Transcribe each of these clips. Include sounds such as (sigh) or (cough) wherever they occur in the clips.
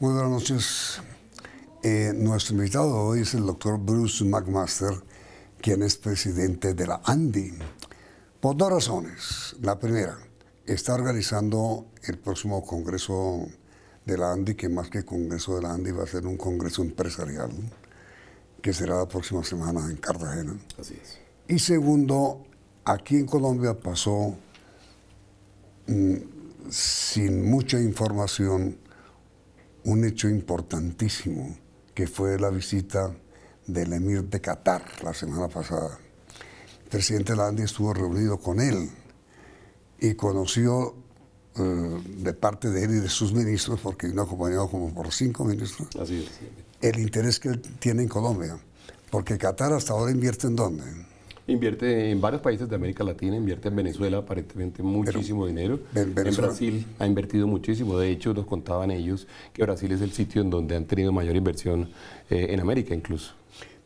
buenas noches. Eh, nuestro invitado hoy es el doctor Bruce McMaster, quien es presidente de la ANDI. Por dos razones. La primera, está organizando el próximo congreso de la ANDI, que más que congreso de la ANDI va a ser un congreso empresarial, que será la próxima semana en Cartagena. Así es. Y segundo, aquí en Colombia pasó mm, sin mucha información un hecho importantísimo, que fue la visita del emir de Qatar la semana pasada. El presidente Landi estuvo reunido con él y conoció eh, de parte de él y de sus ministros, porque vino acompañado como por cinco ministros, el interés que tiene en Colombia. Porque Qatar hasta ahora invierte en dónde? Invierte en varios países de América Latina, invierte en Venezuela aparentemente muchísimo dinero. En Brasil ha invertido muchísimo. De hecho, nos contaban ellos que Brasil es el sitio en donde han tenido mayor inversión eh, en América incluso.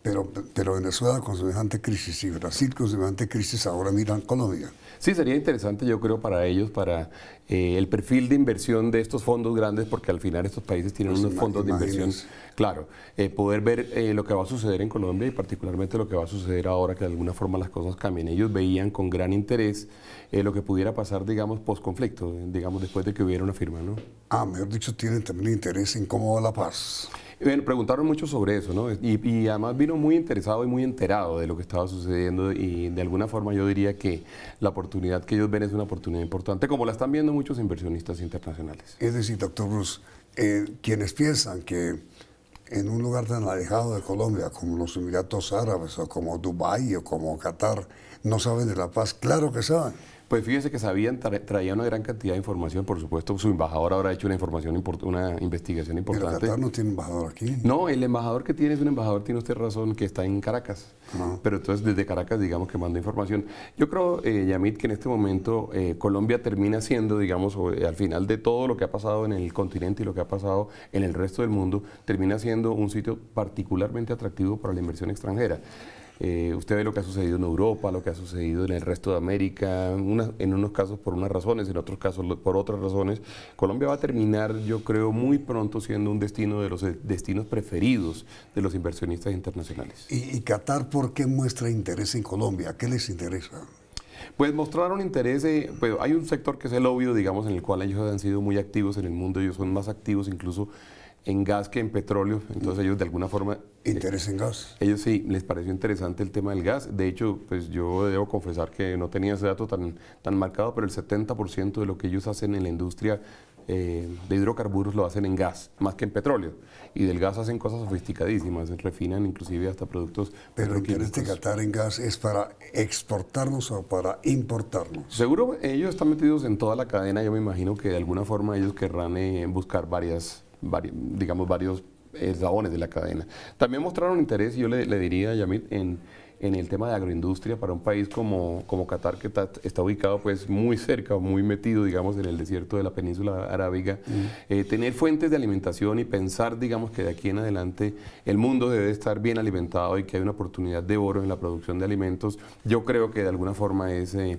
Pero, pero Venezuela con semejante crisis y Brasil con semejante crisis ahora miran Colombia. Sí, sería interesante yo creo para ellos, para eh, el perfil de inversión de estos fondos grandes, porque al final estos países tienen pues unos fondos de inversión, claro, eh, poder ver eh, lo que va a suceder en Colombia y particularmente lo que va a suceder ahora que de alguna forma las cosas cambien. Ellos veían con gran interés lo que pudiera pasar, digamos, post-conflicto, digamos, después de que hubiera una firma, ¿no? Ah, mejor dicho, tienen también interés en cómo va la paz. Bueno, preguntaron mucho sobre eso, ¿no? Y, además vino muy interesado y muy enterado de lo que estaba sucediendo y de alguna forma yo diría que la oportunidad que ellos ven es una oportunidad importante, como la están viendo muchos inversionistas internacionales. Es decir, doctor Bruce, eh, quienes piensan que en un lugar tan alejado de Colombia como los Emiratos Árabes o como Dubái o como Qatar, no saben de la paz, claro que saben. Pues fíjese que sabían, traían una gran cantidad de información, por supuesto, su embajador habrá hecho una información una investigación importante. Pero Qatar no tiene embajador aquí. No, el embajador que tiene es un embajador, tiene usted razón, que está en Caracas. Pero entonces desde Caracas digamos que manda información. Yo creo, eh, Yamit, que en este momento eh, Colombia termina siendo, digamos, eh, al final de todo lo que ha pasado en el continente y lo que ha pasado en el resto del mundo, termina siendo un sitio particularmente atractivo para la inversión extranjera. Eh, usted ve lo que ha sucedido en Europa, lo que ha sucedido en el resto de América, en unos casos por unas razones, en otros casos por otras razones. Colombia va a terminar, yo creo, muy pronto siendo un destino de los eh, destinos preferidos de los inversionistas internacionales. ¿Y, Qatar por qué muestra interés en Colombia? ¿Qué les interesa? Pues mostraron interés, eh, pues hay un sector que es el obvio, digamos, en el cual ellos han sido muy activos en el mundo, ellos son más activos incluso en gas que en petróleo, entonces ellos de alguna forma... Eh, ¿Interés en gas? Ellos sí, les pareció interesante el tema del gas. De hecho, pues yo debo confesar que no tenía ese dato tan, tan marcado, pero el 70% de lo que ellos hacen en la industria eh, de hidrocarburos lo hacen en gas, más que en petróleo. Y del gas hacen cosas sofisticadísimas, refinan inclusive hasta productos... Pero el interés de Qatar en gas es para exportarnos o para importarnos. Seguro ellos están metidos en toda la cadena, yo me imagino que de alguna forma ellos querrán eh, buscar varias digamos, varios eslabones de la cadena. También mostraron interés, yo le, diría, a en, en el tema de agroindustria para un país como, como Qatar, que está, ubicado pues muy cerca, muy metido, digamos, en el desierto de la península arábiga, eh, tener fuentes de alimentación y pensar, digamos, que de aquí en adelante el mundo debe estar bien alimentado y que hay una oportunidad de oro en la producción de alimentos, yo creo que de alguna forma es... Eh,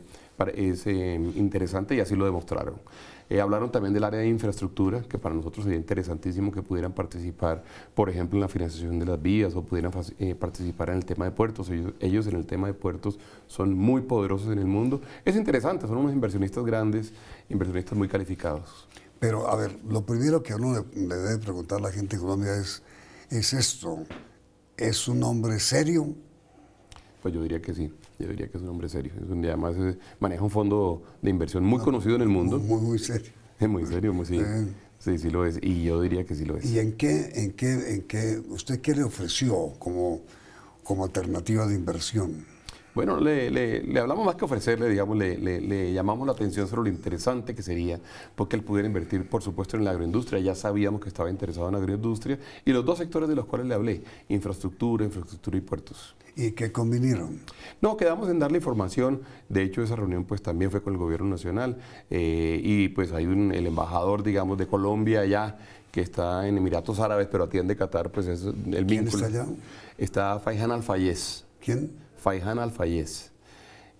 es em, interesante y así lo demostraron. Eh, hablaron también del área de infraestructura, que para nosotros sería interesantísimo que pudieran participar, por ejemplo, en la financiación de las vías o pudieran eh, participar en el tema de puertos. Ellos, en el tema de puertos son muy poderosos en el mundo. Es interesante, son unos inversionistas grandes, inversionistas muy calificados. Pero, a ver, lo primero que uno le, debe preguntar a la gente en Colombia es, es esto, ¿es un hombre serio? Pues yo diría que sí yo diría que es un hombre serio. Es un, más eh, maneja un fondo de inversión muy ah, conocido en el mundo. Muy, muy serio. (laughs) Es muy serio, muy, sí. Eh. sí, sí lo es. Y yo diría que sí lo es. ¿Y en qué, en qué, en qué, usted qué le ofreció como, como alternativa de inversión? Bueno, le, hablamos más que ofrecerle, digamos, le, llamamos la atención sobre lo interesante que sería, porque él pudiera invertir, por supuesto, en la agroindustria. Ya sabíamos que estaba interesado en la agroindustria y los dos sectores de los cuales le hablé, infraestructura, infraestructura y puertos. ¿Y qué convinieron? No, quedamos en darle información. De hecho, esa reunión pues también fue con el gobierno nacional eh, y pues hay un, el embajador, digamos, de Colombia allá que está en Emiratos Árabes, pero atiende Qatar, pues es el ¿Quién vínculo. ¿Quién está allá? Está Faihan Al-Fayez. ¿Quién? Faiján Alfayez.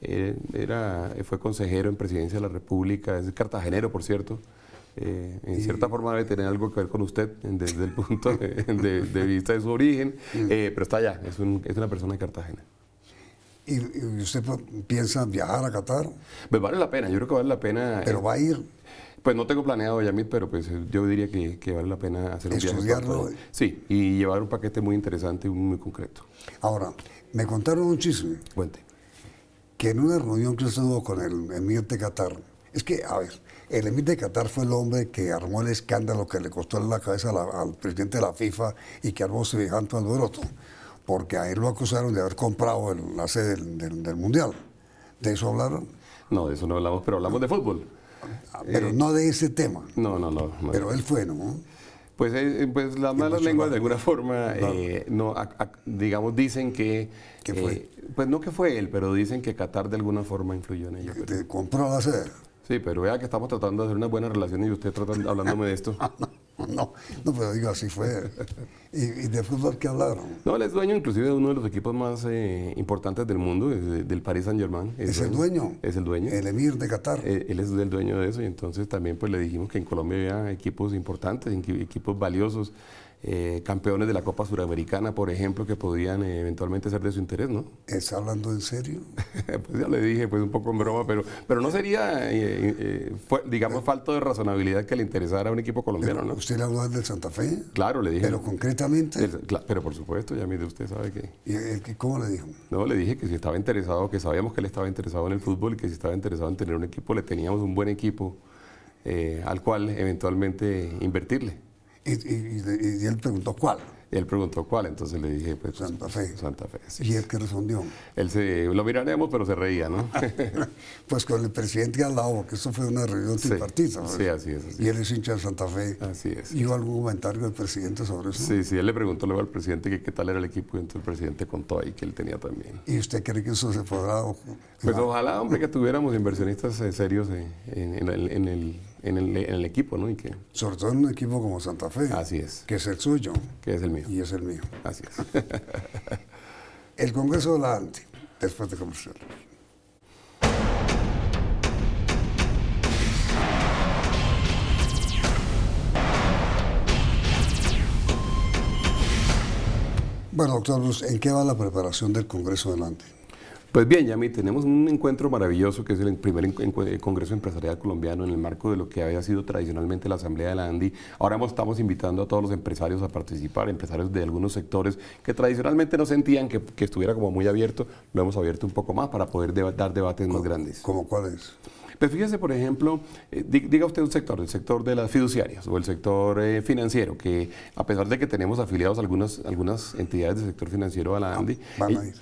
Eh, era, eh, fue consejero en Presidencia de la República, es cartagenero, por cierto. Eh, en cierta forma debe tener algo que ver con usted desde el punto (laughs) de, vista de su origen, pero está allá, es, una persona de Cartagena. ¿Y, usted piensa viajar a Qatar? Pues vale la pena, yo creo que vale la pena. ¿Pero va a ir? Pues no tengo planeado, Yamit, pero pues yo diría que, vale la pena hacer Estudiarlo. Sí, y llevar un paquete muy interesante y muy concreto. Ahora, me contaron un chisme. Que en una reunión que tuvo con el emir de Qatar, es que, a ver, el emir de Qatar fue el hombre que armó el escándalo que le costó la cabeza al presidente de la FIFA y que armó semejante alboroto, porque a él lo acusaron de haber comprado la sede del, Mundial. ¿De eso hablaron? No, de eso no hablamos, pero hablamos de fútbol. Ah, pero eh, no de ese tema. No, no, no, no. Pero él fue, ¿no? Pues, eh, eh, pues las malas lenguas de alguna forma, no, eh, digamos, dicen que... fue? pues no que fue él, pero dicen que Qatar de alguna forma influyó en ello. ¿Te compró hacer? Sí, pero vea que estamos tratando de hacer una buena relación y usted tratando, hablándome de esto. (laughs) (laughs) no, no, pero digo, así fue. (laughs) ¿Y, de fútbol qué hablaron? No, él es dueño inclusive de uno de los equipos más eh, importantes del mundo, del Paris Saint Germain. ¿Es, el dueño? Es el dueño. El emir de Qatar. Eh, él es el dueño de eso y entonces también pues le dijimos que en Colombia había equipos importantes, equipos valiosos. Eh, campeones de la Copa Suramericana, por ejemplo, que podían eh, eventualmente ser de su interés, ¿no? ¿Está hablando en serio? (laughs) pues ya le dije, pues un poco en broma, pero, pero no sería, eh, digamos, falto de razonabilidad que le interesara a un equipo colombiano, ¿no? ¿Usted le habló del Santa Fe? Claro, le dije. ¿Pero concretamente? pero por supuesto, ya mire, usted sabe que... ¿Y cómo le dijo? No, le dije que si estaba interesado, que sabíamos que él estaba interesado en el fútbol y que si estaba interesado en tener un equipo, le teníamos un buen equipo al cual eventualmente invertirle. Y, y, él preguntó cuál. Él preguntó cuál, entonces le dije, pues, Santa Fe. Santa Fe. ¿Y él qué respondió? Él se, lo miraremos, pero se reía, ¿no? Ah, (laughs) pues con el presidente al lado, que eso fue una reunión tripartita. Pues. Sí, así es. y él es hincha de Santa Fe. Así es. ¿Y algún comentario del presidente sobre eso? Sí, sí, él le preguntó luego al presidente que qué tal era el equipo y entonces el presidente contó ahí que él tenía también. ¿Y usted cree que eso se podrá...? Pues ojalá, hombre, que tuviéramos inversionistas eh, serios en el en el, equipo, ¿no? Sobre todo en un equipo como Santa Fe. Así es. Que es el suyo. Que es el mío. Y es el mío. Así es. (laughs) el Congreso delante. después de comercial. Bueno, doctor Luz, ¿en qué va la preparación del Congreso delante? Pues bien, Yami, tenemos un encuentro maravilloso que es el primer eh, Congreso Empresarial Colombiano en el marco de lo que había sido tradicionalmente la Asamblea de la ANDI. Ahora estamos invitando a todos los empresarios a participar, empresarios de algunos sectores que tradicionalmente no sentían que, estuviera como muy abierto. Lo hemos abierto un poco más para poder dar debates más grandes. ¿Cómo cuáles? Pues fíjese, por ejemplo, eh, diga usted un sector, el sector de las fiduciarias o el sector eh, financiero, que a pesar de que tenemos afiliados algunas, algunas entidades del sector financiero a la ah, ANDI, van a ir.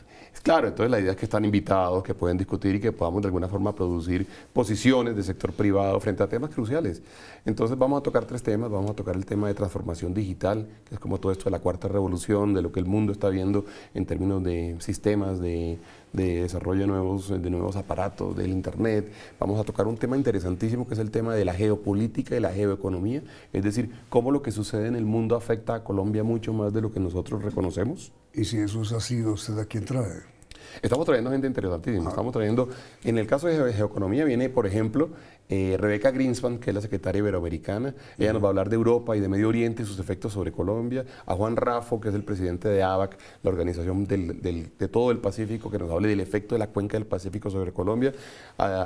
Claro, entonces la idea es que están invitados, que pueden discutir y que podamos de alguna forma producir posiciones de sector privado frente a temas cruciales. Entonces vamos a tocar tres temas, vamos a tocar el tema de transformación digital, que es como todo esto de la cuarta revolución, de lo que el mundo está viendo en términos de sistemas, de, desarrollo nuevos, de nuevos aparatos, del Internet. Vamos a tocar un tema interesantísimo que es el tema de la geopolítica y la geoeconomía, es decir, cómo lo que sucede en el mundo afecta a Colombia mucho más de lo que nosotros reconocemos. Y si eso es así, ¿usted a quién trae? Estamos trayendo gente interesantísima. Estamos trayendo, en el caso de geoeconomía viene, por ejemplo, eh, Rebeca Greenspan, que es la secretaria iberoamericana, ella nos va a hablar de Europa y de Medio Oriente y sus efectos sobre Colombia. A Juan rafo que es el presidente de ABAC, la organización del, de todo el Pacífico, que nos hable del efecto de la cuenca del Pacífico sobre Colombia.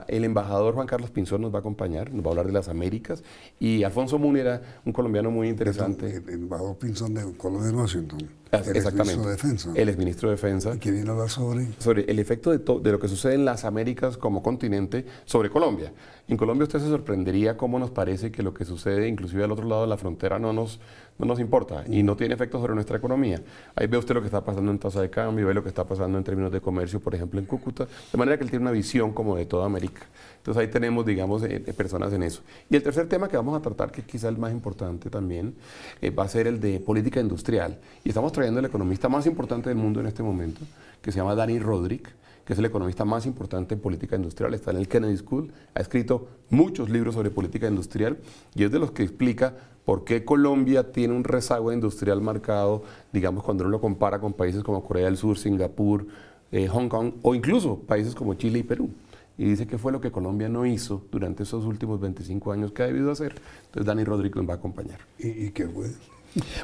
el embajador Juan Carlos Pinzón nos va a acompañar, nos va a hablar de las Américas. Y Alfonso Munera, un colombiano muy interesante. El, embajador Pinzón de Colombia Washington. Ah, el Exactamente. de Defensa. El de Defensa. ¿Y viene a hablar sobre? Sobre el efecto de, de lo que sucede en las Américas como continente sobre Colombia. En Colombia usted se sorprendería cómo nos parece que lo que sucede inclusive al otro lado de la frontera no nos, no nos importa y no tiene efecto sobre nuestra economía. Ahí ve usted lo que está pasando en tasa de cambio, ve lo que está pasando en términos de comercio, por ejemplo, en Cúcuta, de manera que él tiene una visión como de toda América. Entonces ahí tenemos, digamos, eh, eh, personas en eso. Y el tercer tema que vamos a tratar, que es quizá el más importante también, eh, va a ser el de política industrial. Y estamos trayendo el economista más importante del mundo en este momento, que se llama Dani Rodríguez que es el economista más importante en política industrial, está en el Kennedy School, ha escrito muchos libros sobre política industrial y es de los que explica por qué Colombia tiene un rezago industrial marcado, digamos, cuando uno lo compara con países como Corea del Sur, Singapur, eh, Hong Kong o incluso países como Chile y Perú y dice que fue lo que Colombia no hizo durante esos últimos 25 años que ha debido hacer. Entonces Dani Rodríguez nos va a acompañar. ¿Y, qué fue?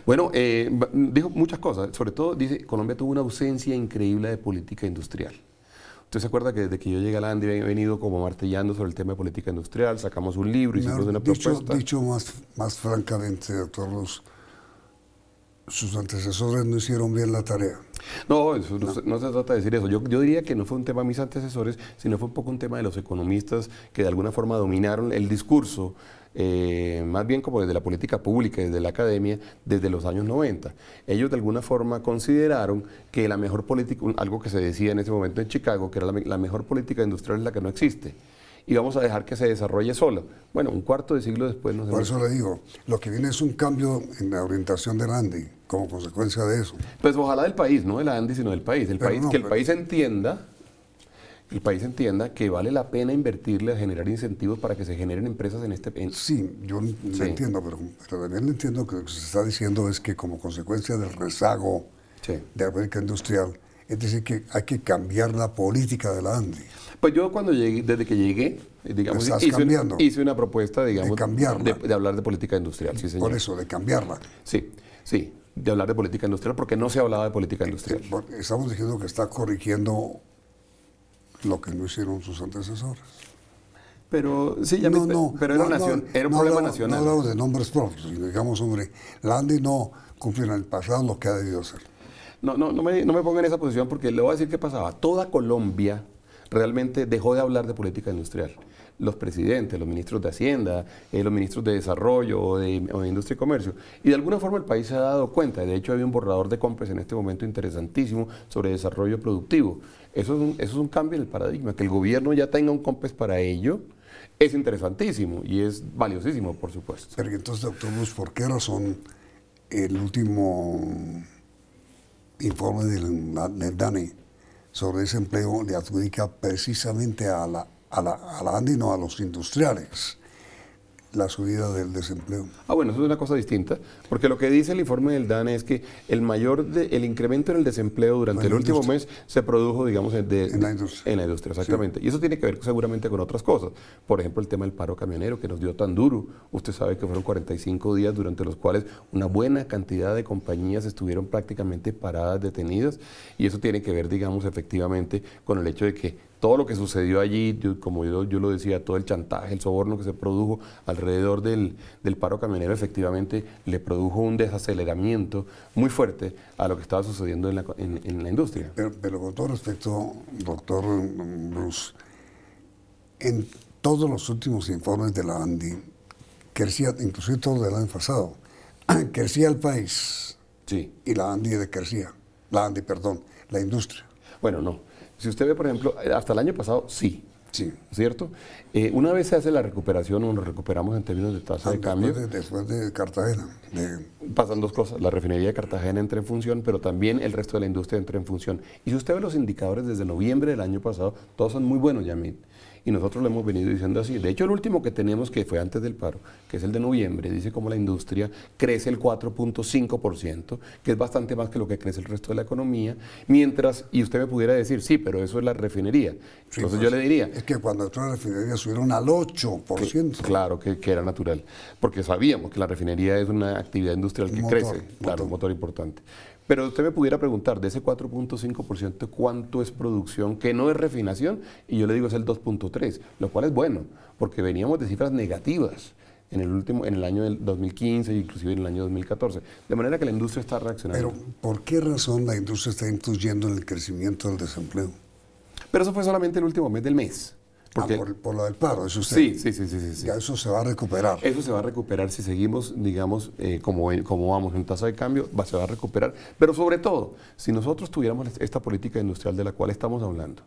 Bueno, eh, dijo muchas cosas, sobre todo dice, Colombia tuvo una ausencia increíble de política industrial. ¿Usted se acuerda que desde que yo llegué a la Andy he venido como martillando sobre el tema de política industrial? Sacamos un libro, y hicimos una propuesta. Dicho más, más francamente, doctor Luz, sus antecesores no hicieron bien la tarea. No, no, se trata de decir eso. Yo, diría que no fue un tema de mis antecesores, sino fue un poco un tema de los economistas que de alguna forma dominaron el discurso, eh, más bien como desde la política pública, desde la academia, desde los años 90. Ellos de alguna forma consideraron que la mejor política, algo que se decía en ese momento en Chicago, que era la, la mejor política industrial es la que no existe y vamos a dejar que se desarrolle solo. Bueno, un cuarto de siglo después nos... Por eso le digo, lo que viene es un cambio en la orientación del Andy como consecuencia de eso. Pues ojalá del país, no del Andy, sino del país. El país que el país entienda el país entienda que vale la pena invertirle a generar incentivos para que se generen empresas en este país. Sí, yo entiendo, pero, también entiendo que lo que se está diciendo es que como consecuencia del rezago de América Industrial, es decir, que hay que cambiar la política de la ANDI. Pues yo cuando llegué, desde que llegué, digamos, hice, una propuesta, digamos, de, hablar de política industrial. Sí, señor. Por eso, de cambiarla. Sí, sí, de hablar de política industrial, porque no se hablaba de política industrial. Estamos diciendo que está corrigiendo lo que no hicieron sus antecesores. Pero sí, ya pero era, no, era un problema nacional. No hablamos de nombres propios, digamos, hombre, Landy no cumplió en el pasado lo que ha debido hacer. No, no, no, me, no me ponga en esa posición porque le voy a decir qué pasaba. Toda Colombia realmente dejó de hablar de política industrial. Los presidentes, los ministros de Hacienda, eh, los ministros de Desarrollo o de, Industria y Comercio. Y de alguna forma el país se ha dado cuenta. De hecho, había un borrador de COMPES en este momento interesantísimo sobre desarrollo productivo. Eso es un, eso es un cambio en el paradigma. Que el gobierno ya tenga un COMPES para ello es interesantísimo y es valiosísimo, por supuesto. entonces, doctor ¿por qué razón el último informe del, del sobre ese empleo le adjudica precisamente a la, a la, a a los industriales la subida del desempleo. Ah, bueno, eso es una cosa distinta, porque lo que dice el informe del DAN es que el mayor el incremento en el desempleo durante el último mes se produjo, digamos, en la industria. exactamente. Y eso tiene que ver seguramente con otras cosas. Por ejemplo, el tema del paro camionero que nos dio tan duro. Usted sabe que fueron 45 días durante los cuales una buena cantidad de compañías estuvieron prácticamente paradas, detenidas, y eso tiene que ver, digamos, efectivamente con el hecho de que todo lo que sucedió allí, como yo, lo decía, todo el chantaje, el soborno que se produjo alrededor del, paro camionero, efectivamente le produjo un desaceleramiento muy fuerte a lo que estaba sucediendo en la, industria. Pero, con todo respecto, doctor Bruce, en todos los últimos informes de la ANDI, crecía, inclusive todo del año pasado, (clears throat) crecía el país. Sí. Y la ANDI decrecía. La ANDI, perdón, la industria. Bueno, no. Si usted ve, por ejemplo, eh, hasta el año pasado, sí. Sí. ¿Cierto? Eh, una vez se hace la recuperación, o nos recuperamos en términos de tasa de ah, cambio. después de Cartagena. Pasan dos cosas. La refinería de Cartagena entra en función, pero también el resto de la industria entra en función. Y si usted ve los indicadores desde noviembre del año pasado, todos son muy buenos, Yamit. Y nosotros lo hemos venido diciendo así. De hecho, el último que tenemos, que fue antes del paro, que es el de noviembre, dice cómo la industria crece el 4.5%, que es bastante más que lo que crece el resto de la economía. Mientras, y usted me pudiera decir, sí, pero eso es la refinería. Entonces pues, yo le diría. Es que cuando la refinería subieron al 8%. claro, que, era natural. Porque sabíamos que la refinería es una actividad industrial que crece. Claro, un motor importante. Pero usted me pudiera preguntar, de ese 4.5%, ¿cuánto es producción que no es refinación? Y yo le digo es el 2.3, lo cual es bueno, porque veníamos de cifras negativas en el último en el año del 2015 inclusive en el año 2014. De manera que la industria está reaccionando. Pero ¿por qué razón la industria está influyendo en el crecimiento del desempleo? Pero eso fue solamente el último mes del mes. Ah, por, lo del paro, eso Sí, sí, sí, sí, sí, eso se va a recuperar. Eso se va a recuperar si seguimos, digamos, eh, como, como vamos en tasa de cambio, va, se va a recuperar. Pero sobre todo, si nosotros tuviéramos esta política industrial de la cual estamos hablando,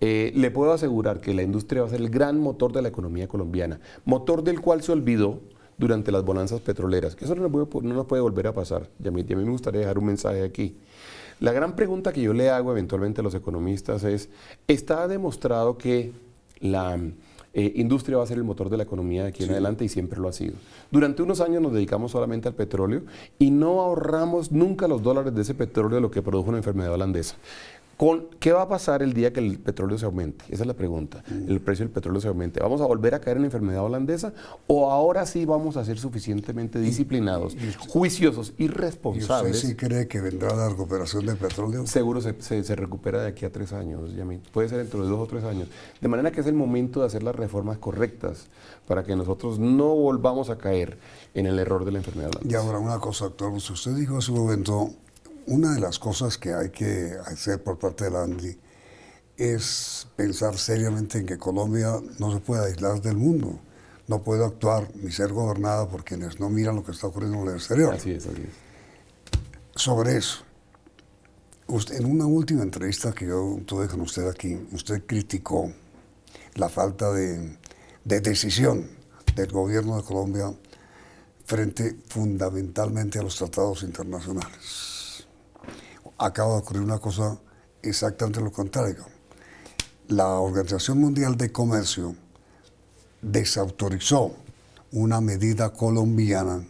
eh, le puedo asegurar que la industria va a ser el gran motor de la economía colombiana, motor del cual se olvidó durante las bonanzas petroleras, que eso no nos puede, no volver a pasar. Y a mí, y a mí me gustaría dejar un mensaje aquí. La gran pregunta que yo le hago eventualmente a los economistas es, ¿está demostrado que la eh, industria va a ser el motor de la economía de aquí en adelante y siempre lo ha sido? Durante unos años nos dedicamos solamente al petróleo y no ahorramos nunca los dólares de ese petróleo lo que produjo una enfermedad holandesa. ¿Qué va a pasar el día que el petróleo se aumente? Esa es la pregunta. Mm. El precio del petróleo se aumente. ¿Vamos a volver a caer en la enfermedad holandesa o ahora sí vamos a ser suficientemente disciplinados, juiciosos y responsables? usted sí cree que vendrá la recuperación del petróleo? Seguro se, recupera de aquí a tres años, Puede ser entre de dos o tres años. De manera que es el momento de hacer las reformas correctas para que nosotros no volvamos a caer en el error de la enfermedad holandesa. Y ahora una cosa, doctor. Usted dijo hace un momento una de las cosas que hay que hacer por parte de la ANDI es pensar seriamente en que Colombia no se puede aislar del mundo. No puedo actuar ni ser gobernada por quienes no miran lo que está ocurriendo en el exterior. Así es, así es. Sobre eso, en una última entrevista que yo tuve con usted aquí, usted criticó la falta de decisión del gobierno de Colombia frente fundamentalmente a los tratados internacionales acaba de ocurrir una cosa exactamente lo contrario. La Organización Mundial de Comercio desautorizó una medida colombiana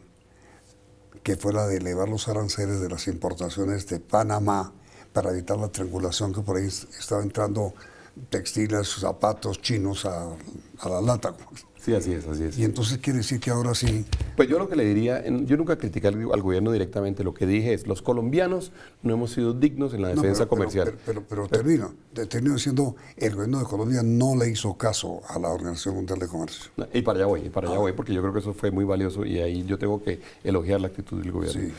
que fue la de elevar los aranceles de las importaciones de Panamá para evitar la triangulación que por ahí estaba entrando textiles, zapatos chinos a, a la lata. Sí, así es, así es. Y entonces quiere decir que ahora sí. Pues yo lo que le diría, yo nunca critiqué al, gobierno directamente, lo que dije es, los colombianos no hemos sido dignos en la defensa comercial. Pero, pero, termino, termino, diciendo, el gobierno de Colombia no le hizo caso a la Organización Mundial de Comercio. Y para allá voy, y para allá ah. voy, porque yo creo que eso fue muy valioso y ahí yo tengo que elogiar la actitud del gobierno. Sí.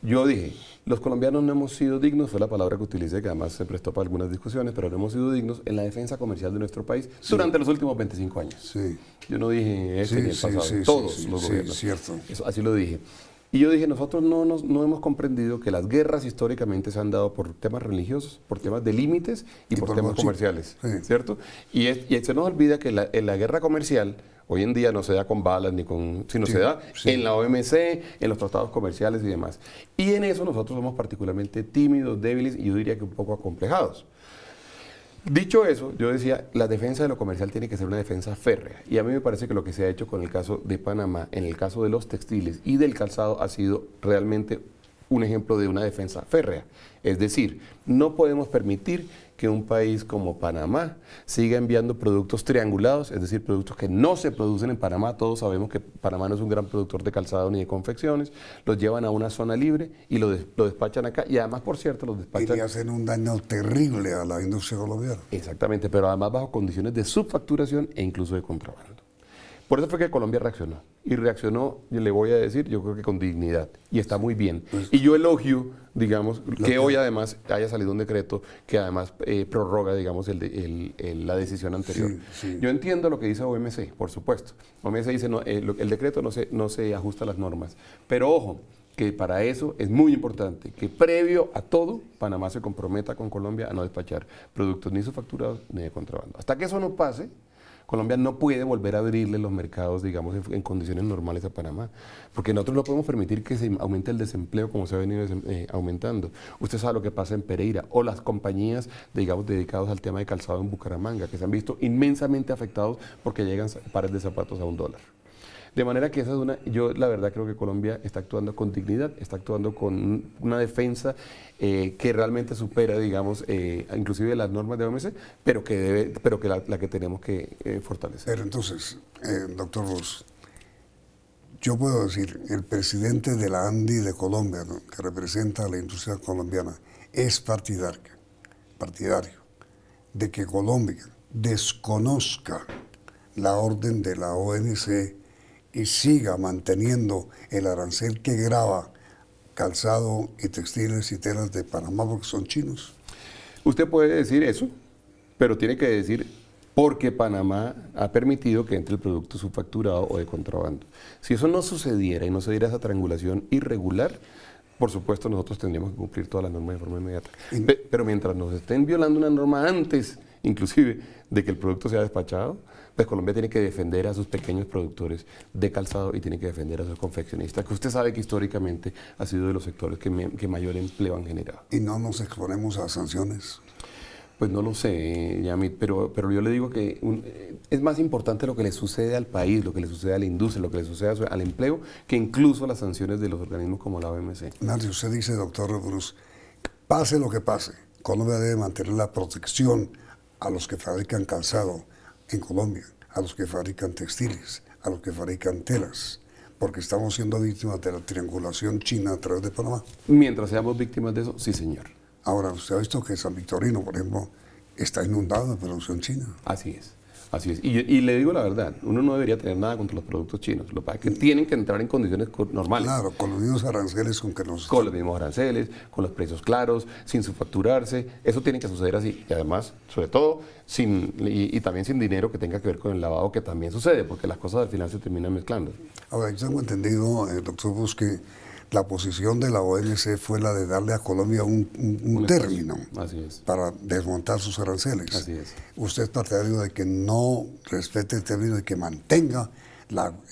Yo dije, los colombianos no hemos sido dignos, fue la palabra que utilicé, que además se prestó para algunas discusiones, pero no hemos sido dignos en la defensa comercial de nuestro país durante los últimos 25 años. Sí. Yo no dije eso ni el pasado, todos los gobiernos. cierto. así lo dije. Y yo dije, nosotros no, nos, no hemos comprendido que las guerras históricamente se han dado por temas religiosos, por temas de límites y, por, temas comerciales, ¿cierto? Y, se nos olvida que en la guerra comercial Hoy en día no se da con balas ni con. sino se da en la OMC, en los tratados comerciales y demás. Y en eso nosotros somos particularmente tímidos, débiles y yo diría que un poco acomplejados. Dicho eso, yo decía, la defensa de lo comercial tiene que ser una defensa férrea. Y a mí me parece que lo que se ha hecho con el caso de Panamá, en el caso de los textiles y del calzado, ha sido realmente un ejemplo de una defensa férrea. Es decir, no podemos permitir que un país como Panamá siga enviando productos triangulados, es decir, productos que no se producen en Panamá. Todos sabemos que Panamá no es un gran productor de calzado ni de confecciones. Los llevan a una zona libre y lo, despachan acá. Y además, por cierto, los despachan... Y hacen un daño terrible a la industria colombiana. Exactamente, pero además bajo condiciones de subfacturación e incluso de contrabando. Por eso fue que Colombia reaccionó y reaccionó, le voy a decir, yo creo que con dignidad. Y está muy bien. Pues, y yo elogio, digamos, que, hoy además haya salido un decreto que además eh, prorroga, digamos, el, la decisión anterior. Yo entiendo lo que dice OMC, por supuesto. OMC dice, eh, el decreto no se, no se ajusta a las normas. Pero ojo, que para eso es muy importante que previo a todo Panamá se comprometa con Colombia a no despachar productos ni su ni de contrabando. Hasta que eso no pase, Colombia no puede volver a abrirle los mercados, digamos, en, condiciones normales a Panamá, porque nosotros no podemos permitir que se aumente el desempleo como se ha venido eh, aumentando. Usted sabe lo que pasa en Pereira o las compañías, digamos, dedicadas al tema de calzado en Bucaramanga, que se han visto inmensamente afectados porque llegan pares de zapatos a un dólar. De manera que esa es una, yo la verdad creo que Colombia está actuando con dignidad, está actuando con una defensa eh, que realmente supera, digamos, eh, inclusive las normas de OMC, pero que debe, pero que la, que tenemos que eh, fortalecer. Pero entonces, doctor Ross, yo puedo decir, el presidente de la ANDI de Colombia, que representa a la industria colombiana, es partidario, partidario de que Colombia desconozca la orden de la OMC y siga manteniendo el arancel que graba calzado y textiles y telas de Panamá porque son chinos. Usted puede decir eso, pero tiene que decir porque Panamá ha permitido que entre el producto subfacturado o de contrabando. Si eso no sucediera y no se diera esa triangulación irregular, por supuesto nosotros tendríamos que cumplir todas las normas de forma inmediata. Pero mientras nos estén violando una norma antes, inclusive, de que el producto sea despachado, pues Colombia tiene que defender a sus pequeños productores de calzado y tiene que defender a sus confeccionistas, que usted sabe que históricamente ha sido de los sectores que, mayor empleo han generado. ¿Y no nos exponemos a sanciones? Pues no lo sé, eh, Yamit, pero, pero yo le digo que eh, es más importante lo que le sucede al país, lo que le sucede a la industria, lo que le sucede al empleo, que incluso las sanciones de los organismos como la OMC. Nancy, usted dice, doctor Cruz, pase lo que pase, Colombia debe mantener la protección a los que fabrican calzado en Colombia, a los que fabrican textiles, a los que fabrican telas porque estamos siendo víctimas de la triangulación china a través de Panamá. Mientras seamos víctimas de eso, sí, señor. Ahora, usted ha visto que San Victorino, por ejemplo, está inundado de producción china. Así es. Así es. Y, le digo la verdad, uno no debería tener nada contra los productos chinos. Lo que pasa es que mm. tienen que entrar en condiciones normales. Claro, con los mismos aranceles con que los... Con los mismos aranceles, con los precios claros, sin subfacturarse. Eso tiene que suceder así. Y además, sobre todo, sin, y, también sin dinero que tenga que ver con el lavado, que también sucede, porque las cosas al final se terminan mezclando. Ahora, yo tengo entendido, eh, doctor Busque, la posición de la ONC fue la de darle a Colombia un, término para desmontar sus aranceles. Así es. Usted es partidario de que no respete el término y que mantenga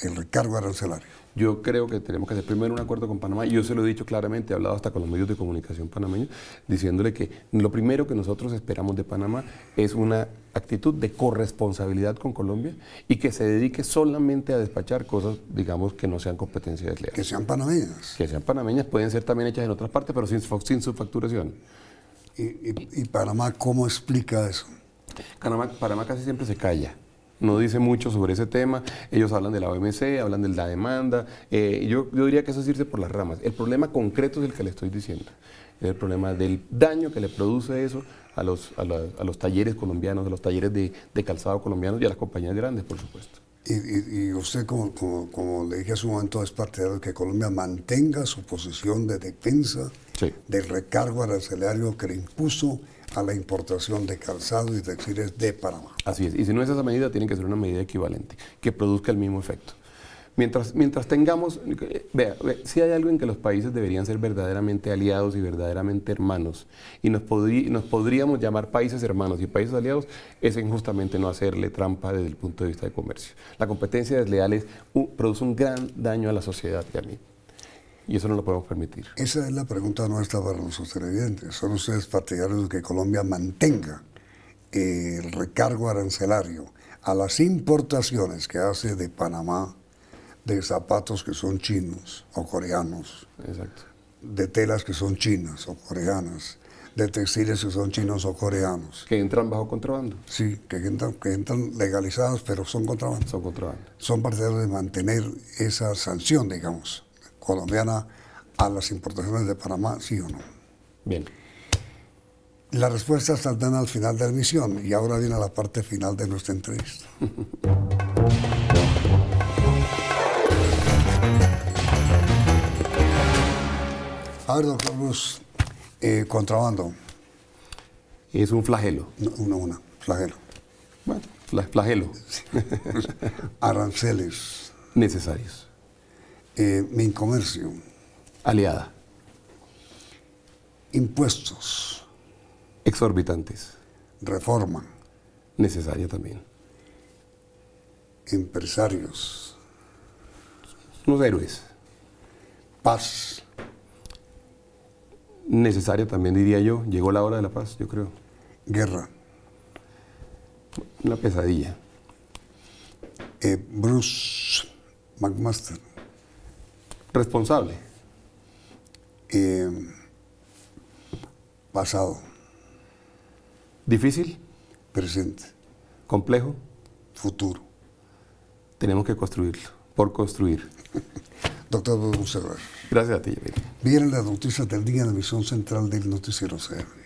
el recargo arancelario. Yo creo que tenemos que hacer primero un acuerdo con Panamá. Yo se lo he dicho claramente, he hablado hasta con los medios de comunicación panameños, diciéndole que lo primero que nosotros esperamos de Panamá es una actitud de corresponsabilidad con Colombia y que se dedique solamente a despachar cosas, digamos, que no sean competencias leales. Que sean panameñas. Que sean panameñas, pueden ser también hechas en otras partes, pero sin, sin subfacturación. ¿Y, y, Panamá cómo explica eso? Panamá, casi siempre se calla no dice mucho sobre ese tema. Ellos hablan de la OMC, hablan de la demanda. Eh, yo, yo, diría que eso es irse por las ramas. El problema concreto es el que le estoy diciendo. El problema del daño que le produce eso a los, a, los talleres colombianos, a los talleres de, de, calzado colombianos y a las compañías grandes, por supuesto. Y, usted, como, le dije hace un momento, es parte de que Colombia mantenga su posición de defensa del recargo arancelario que le impuso a la importación de calzado y textiles de Panamá. Así es, y si no es esa medida, tiene que ser una medida equivalente, que produzca el mismo efecto. Mientras, mientras tengamos, vea, si hay algo en que los países deberían ser verdaderamente aliados y verdaderamente hermanos, y nos, podríamos llamar países hermanos y países aliados, es injustamente no hacerle trampa desde el punto de vista de comercio. La competencia desleal produce un gran daño a la sociedad y a mí. Y eso no lo podemos permitir. Esa es la pregunta nuestra para nuestros televidentes. ¿Son ustedes partidarios de que Colombia mantenga el recargo arancelario a las importaciones que hace de Panamá de zapatos que son chinos o coreanos, Exacto. de telas que son chinas o coreanas, de textiles que son chinos o coreanos. Que entran bajo contrabando. Sí, que entran, que entran legalizados, pero son contrabando. Son contrabando. Son partidarios de mantener esa sanción, digamos, colombiana a las importaciones de Panamá, sí o no. Bien. Las respuestas dan al final de la misión y ahora viene la parte final de nuestra entrevista. (laughs) A ver, doctor eh, contrabando. Es un flagelo. No, una, una, flagelo. Bueno, flagelo. (laughs) Aranceles. Necesarios. Eh, Mincomercio. Aliada. Impuestos. Exorbitantes. Reforma. Necesaria también. Empresarios. Los héroes. Paz. Necesario también, diría yo. Llegó la hora de la paz, yo creo. Guerra. Una pesadilla. Eh, Bruce McMaster. Responsable. Eh, pasado. Difícil. Presente. Complejo. Futuro. Tenemos que construirlo, por construir. (laughs) Doctor Cerrar. Gracias a ti, Javier. Vieron las noticias del día en la emisión central del Noticiero CM.